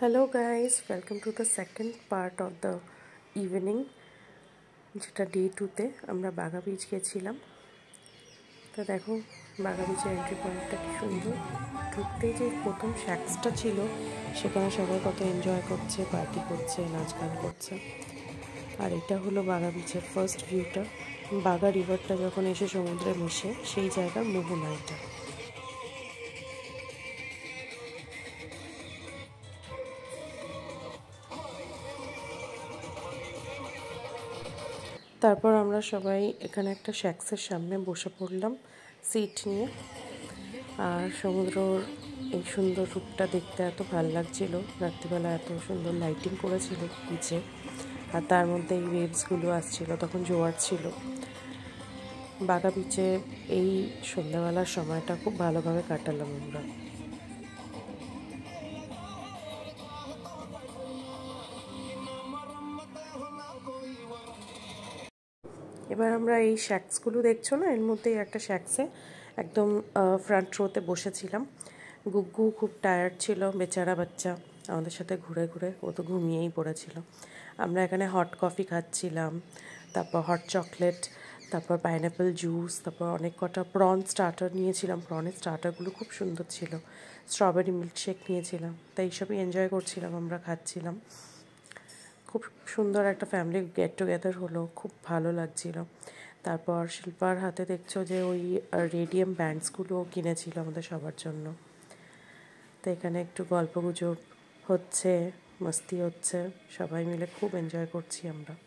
hello guys welcome to the second part of the evening যেটা day টুতে আমরা বাঘা beach গেছিলাম তো দেখো বাঘা বিচের এন্ট্রি পয়েন্টটা কি সুন্দর ঢুকতে যে প্রথম শ্যাক্সটা ছিল সেখানে সবাই কত এনজয় করছে পার্টি করছে নাচ গান করছে আর এটা হলো বাঘা বিচের ফার্স্ট ভিউটা বাঘা রিভারটা যখন এসে সমুদ্রে মিশে সেই জায়গার মোহনা এটা তারপর আমরা সবাই এখানে একটা শ্যাক্সের সামনে বসে পড়লাম সিট নিয়ে আর সমুদ্রর এই সুন্দর রূপটা দেখতে এত ভাল লাগছিল রাত্রিবেলা এত সুন্দর লাইটিং করেছিল বিচে আর তার মধ্যে এই ওয়েভসগুলো আসছিল তখন জোয়ার ছিল বাগা বিচে এই সন্ধ্যাবেলার সময়টা খুব ভালোভাবে কাটালাম আমরা এবার আমরা এই শ্যাক্সগুলো দেখছো না এর মধ্যে একটা শ্যাক্সে একদম ফ্রন্ট রোতে বসেছিলাম গুগু খুব টায়ার্ড ছিল বেচারা বাচ্চা আমাদের সাথে ঘুরে ঘুরে ও তো ঘুমিয়েই পড়েছিল আমরা এখানে হট কফি খাচ্ছিলাম তারপর হট চকলেট তারপর পাইনঅ্যাপেল জুস তারপর অনেক কটা প্রন স্টার্টার নিয়েছিলাম প্রনের স্টার্টারগুলো খুব সুন্দর ছিল স্ট্রবেরি মিল্কশেক নিয়েছিলাম তাই এইসবই এনজয় করছিলাম আমরা খাচ্ছিলাম খুব সুন্দর একটা ফ্যামিলি গেট টুগেদার হলো খুব ভালো লাগছিল তারপর শিল্পার হাতে দেখছো যে ওই রেডিয়াম ব্যান্ডসগুলো কিনেছিল আমাদের সবার জন্য তো এখানে একটু গল্প হচ্ছে মস্তি হচ্ছে সবাই মিলে খুব এনজয় করছি আমরা